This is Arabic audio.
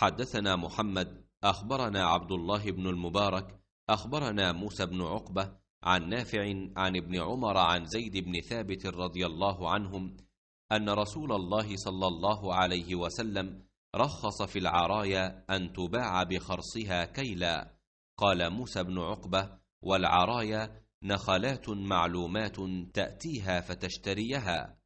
حدثنا محمد أخبرنا عبد الله بن المبارك أخبرنا موسى بن عقبة عن نافع عن ابن عمر عن زيد بن ثابت رضي الله عنهم أن رسول الله صلى الله عليه وسلم رخص في العرايا أن تباع بخرصها كيلا قال موسى بن عقبة والعرايا نخلات معلومات تأتيها فتشتريها